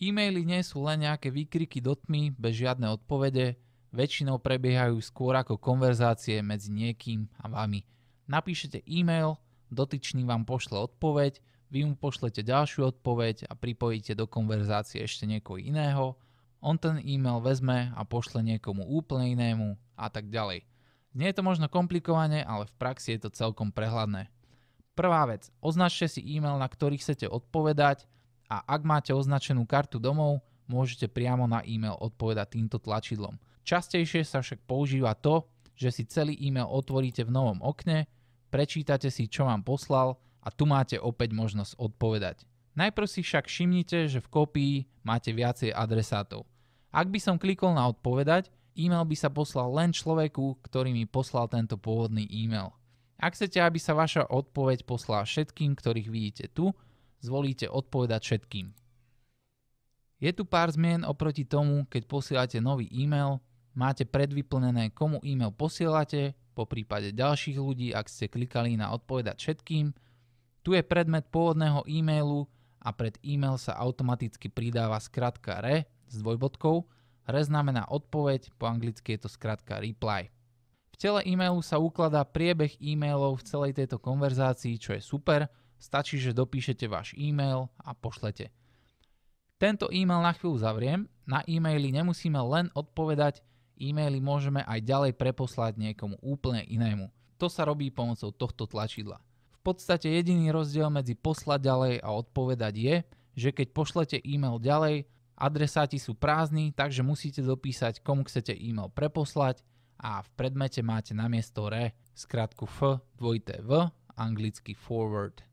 E-maily nie sú len nejaké výkriky do tmy bez žiadne odpovede, väčšinou prebiehajú skôr ako konverzácie medzi niekým a vami. Napíšete e-mail, dotyčný vám pošle odpoveď, vy mu pošlete ďalšiu odpoveď a pripojíte do konverzácie ešte niekoho iného, on ten e-mail vezme a pošle niekomu úplne inému a tak ďalej. Nie je to možno komplikované, ale v praxi je to celkom prehľadné. Prvá vec, označte si e-mail, na ktorý chcete odpovedať, a ak máte označenú kartu domov, môžete priamo na e-mail odpovedať týmto tlačidlom. Častejšie sa však používa to, že si celý e-mail otvoríte v novom okne, prečítate si, čo vám poslal a tu máte opäť možnosť odpovedať. Najprv si však všimnite, že v kópii máte viacej adresátov. Ak by som klikol na odpovedať, e-mail by sa poslal len človeku, ktorý mi poslal tento pôvodný e-mail. Ak chcete, aby sa vaša odpoveď poslala všetkým, ktorých vidíte tu, zvolíte odpovedať všetkým. Je tu pár zmien oproti tomu, keď posielate nový e-mail, máte predvyplnené, komu e-mail posielate, po prípade ďalších ľudí, ak ste klikali na odpovedať všetkým. Tu je predmet pôvodného e-mailu a pred e-mail sa automaticky pridáva skratka RE s dvojbodkou. RE znamená odpoveď, po anglicky je to skratka reply. V tele e-mailu sa ukladá priebeh e-mailov v celej tejto konverzácii, čo je super – Stačí, že dopíšete váš e-mail a pošlete. Tento e-mail na chvíľu zavriem. Na e-maily nemusíme len odpovedať, e-maily môžeme aj ďalej preposlať niekomu úplne inému. To sa robí pomocou tohto tlačidla. V podstate jediný rozdiel medzi poslať ďalej a odpovedať je, že keď pošlete e-mail ďalej, adresáti sú prázdni, takže musíte dopísať, komu chcete e-mail preposlať a v predmete máte namiesto re skratku f, dvojité v, anglicky forward.